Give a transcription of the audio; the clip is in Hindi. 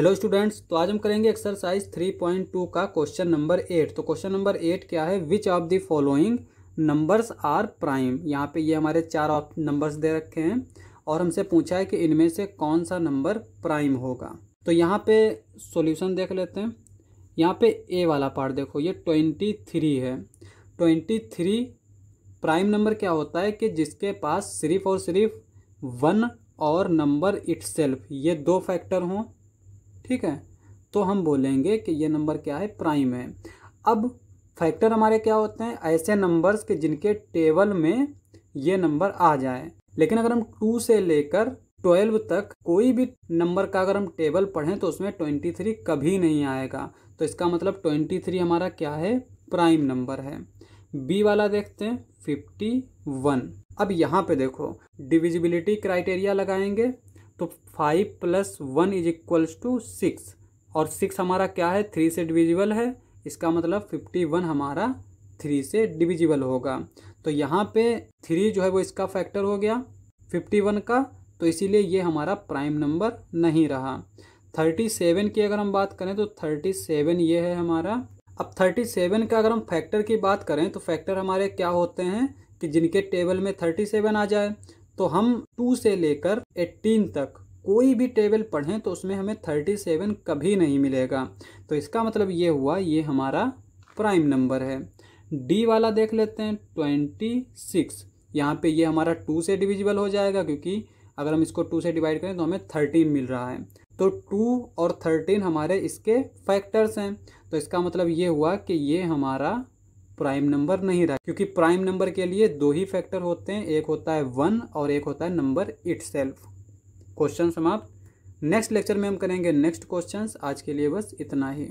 हेलो स्टूडेंट्स तो आज हम करेंगे एक्सरसाइज 3.2 का क्वेश्चन नंबर एट तो क्वेश्चन नंबर एट क्या है which of the following numbers are prime यहाँ पे ये हमारे चार नंबर्स दे रखे हैं और हमसे पूछा है कि इनमें से कौन सा नंबर प्राइम होगा तो यहाँ पे सॉल्यूशन देख लेते हैं यहाँ पे ए वाला पार्ट देखो ये ट्वेंटी थ्री है ट्वेंटी थ्री प्राइम नंबर क्या होता है कि जिसके पास सिर्फ और सिर्फ वन और नंबर इट्सेल्फ ये दो फैक्टर हों ठीक है तो हम बोलेंगे कि ये नंबर क्या है प्राइम है अब फैक्टर हमारे क्या होते हैं ऐसे नंबर्स के जिनके टेबल में ये नंबर आ जाए लेकिन अगर हम टू से लेकर ट्वेल्व तक कोई भी नंबर का अगर हम टेबल पढ़ें तो उसमें ट्वेंटी थ्री कभी नहीं आएगा तो इसका मतलब ट्वेंटी थ्री हमारा क्या है प्राइम नंबर है बी वाला देखते हैं फिफ्टी वन अब यहाँ पे देखो डिविजिबिलिटी क्राइटेरिया लगाएंगे तो five plus one is equals to six और सिक्स हमारा क्या है थ्री से डिविजिबल है इसका मतलब फिफ्टी वन हमारा थ्री से डिविजिबल होगा तो यहाँ पे थ्री जो है वो इसका फैक्टर हो गया फिफ्टी वन का तो इसीलिए ये हमारा प्राइम नंबर नहीं रहा थर्टी सेवन की अगर हम बात करें तो थर्टी सेवन ये है हमारा अब थर्टी सेवन का अगर हम फैक्टर की बात करें तो फैक्टर हमारे क्या होते हैं कि जिनके टेबल में थर्टी सेवन आ जाए तो हम टू से लेकर एट्टीन तक कोई भी टेबल पढ़ें तो उसमें हमें थर्टी सेवन कभी नहीं मिलेगा तो इसका मतलब ये हुआ ये हमारा प्राइम नंबर है डी वाला देख लेते हैं ट्वेंटी सिक्स यहाँ पर ये हमारा टू से डिविजिबल हो जाएगा क्योंकि अगर हम इसको टू से डिवाइड करें तो हमें थर्टीन मिल रहा है तो टू और थर्टीन हमारे इसके फैक्टर्स हैं तो इसका मतलब ये हुआ कि ये हमारा प्राइम नंबर नहीं रहा क्योंकि प्राइम नंबर के लिए दो ही फैक्टर होते हैं एक होता है वन और एक होता है नंबर सेल्फ क्वेश्चन समाप्त नेक्स्ट लेक्चर में हम करेंगे नेक्स्ट क्वेश्चंस आज के लिए बस इतना ही